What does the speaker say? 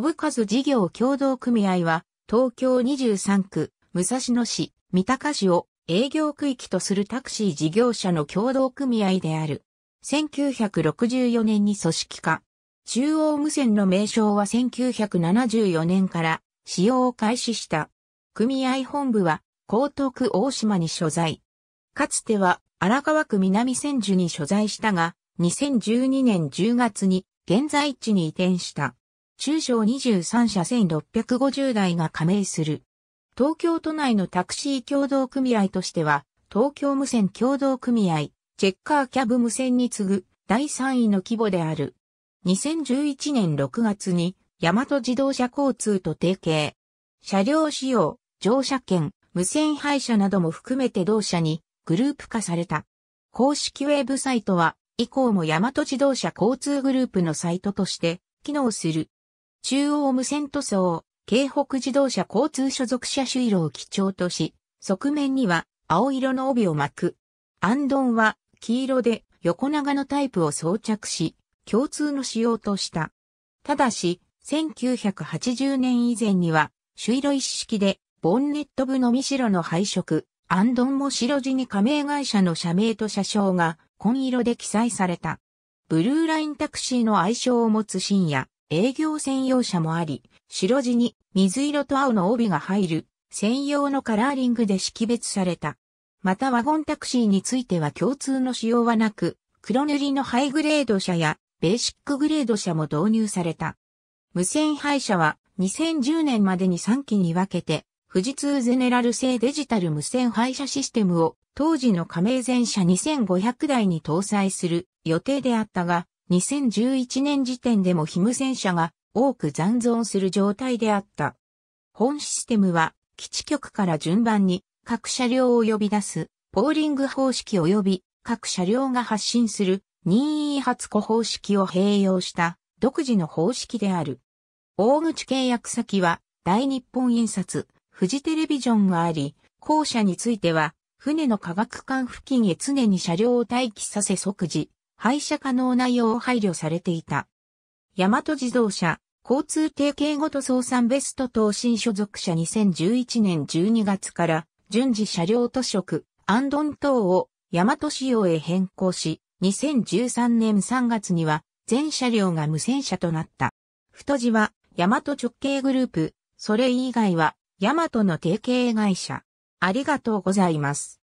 信和事業協同組合は、東京23区、武蔵野市、三鷹市を営業区域とするタクシー事業者の協同組合である。1964年に組織化。中央無線の名称は1974年から使用を開始した。組合本部は江東区大島に所在。かつては荒川区南千住に所在したが、2012年10月に現在地に移転した。中小23社1650台が加盟する。東京都内のタクシー協同組合としては、東京無線協同組合、チェッカーキャブ無線に次ぐ第3位の規模である。2011年6月に、ヤマト自動車交通と提携。車両使用、乗車券、無線配車なども含めて同社にグループ化された。公式ウェブサイトは、以降もヤマト自動車交通グループのサイトとして機能する。中央無線塗装、京北自動車交通所属車種色を基調とし、側面には青色の帯を巻く。アンドンは黄色で横長のタイプを装着し、共通の仕様とした。ただし、1980年以前には、朱色一式で、ボンネット部のみ白の配色、アンドンも白地に加盟会社の社名と車掌が紺色で記載された。ブルーラインタクシーの愛称を持つ深夜、営業専用車もあり、白地に水色と青の帯が入る専用のカラーリングで識別された。またワゴンタクシーについては共通の仕様はなく、黒塗りのハイグレード車やベーシックグレード車も導入された。無線配車は2010年までに3期に分けて、富士通ゼネラル製デジタル無線配車システムを当時の加盟全車2500台に搭載する予定であったが、2011年時点でも非無線車が多く残存する状態であった。本システムは基地局から順番に各車両を呼び出すポーリング方式及び各車両が発信する任意発個方式を併用した独自の方式である。大口契約先は大日本印刷、富士テレビジョンがあり、後者については船の科学館付近へ常に車両を待機させ即時廃車可能な用を配慮されていた。ヤマト自動車、交通提携ごと総産ベスト等新所属者2011年12月から順次車両都職、アンドン等をヤマト仕様へ変更し、2013年3月には全車両が無線車となった。太字はヤマト直系グループ、それ以外はヤマトの提携会社。ありがとうございます。